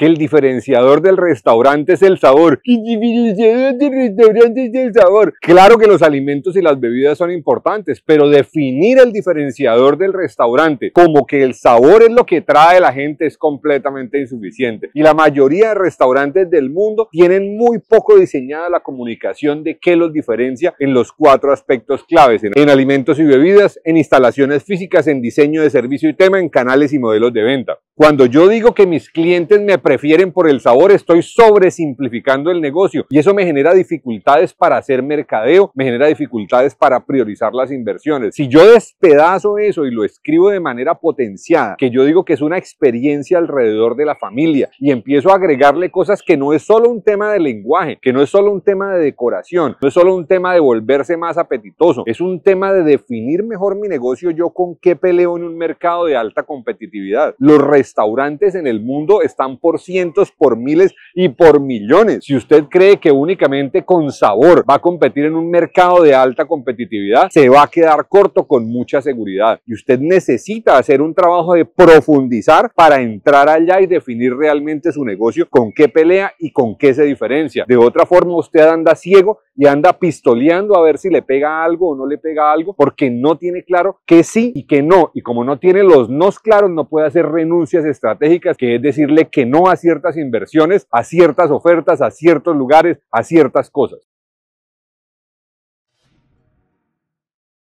que el diferenciador del restaurante es el sabor. El diferenciador del restaurante es el sabor. Claro que los alimentos y las bebidas son importantes, pero definir el diferenciador del restaurante como que el sabor es lo que trae la gente es completamente insuficiente. Y la mayoría de restaurantes del mundo tienen muy poco diseñada la comunicación de qué los diferencia en los cuatro aspectos claves, en alimentos y bebidas, en instalaciones físicas, en diseño de servicio y tema, en canales y modelos de venta. Cuando yo digo que mis clientes me prefieren por el sabor, estoy sobresimplificando el negocio y eso me genera dificultades para hacer mercadeo, me genera dificultades para priorizar las inversiones. Si yo despedazo eso y lo escribo de manera potenciada, que yo digo que es una experiencia alrededor de la familia y empiezo a agregarle cosas que no es solo un tema de lenguaje, que no es solo un tema de decoración, no es solo un tema de volverse más apetitoso, es un tema de definir mejor mi negocio yo con qué peleo en un mercado de alta competitividad. Los restaurantes en el mundo están por cientos, por miles y por millones. Si usted cree que únicamente con sabor va a competir en un mercado de alta competitividad, se va a quedar corto con mucha seguridad. Y usted necesita hacer un trabajo de profundizar para entrar allá y definir realmente su negocio, con qué pelea y con qué se diferencia. De otra forma, usted anda ciego y anda pistoleando a ver si le pega algo o no le pega algo, porque no tiene claro que sí y que no. Y como no tiene los nos claros, no puede hacer renuncias estratégicas, que es decirle que no a ciertas inversiones, a ciertas ofertas, a ciertos lugares, a ciertas cosas.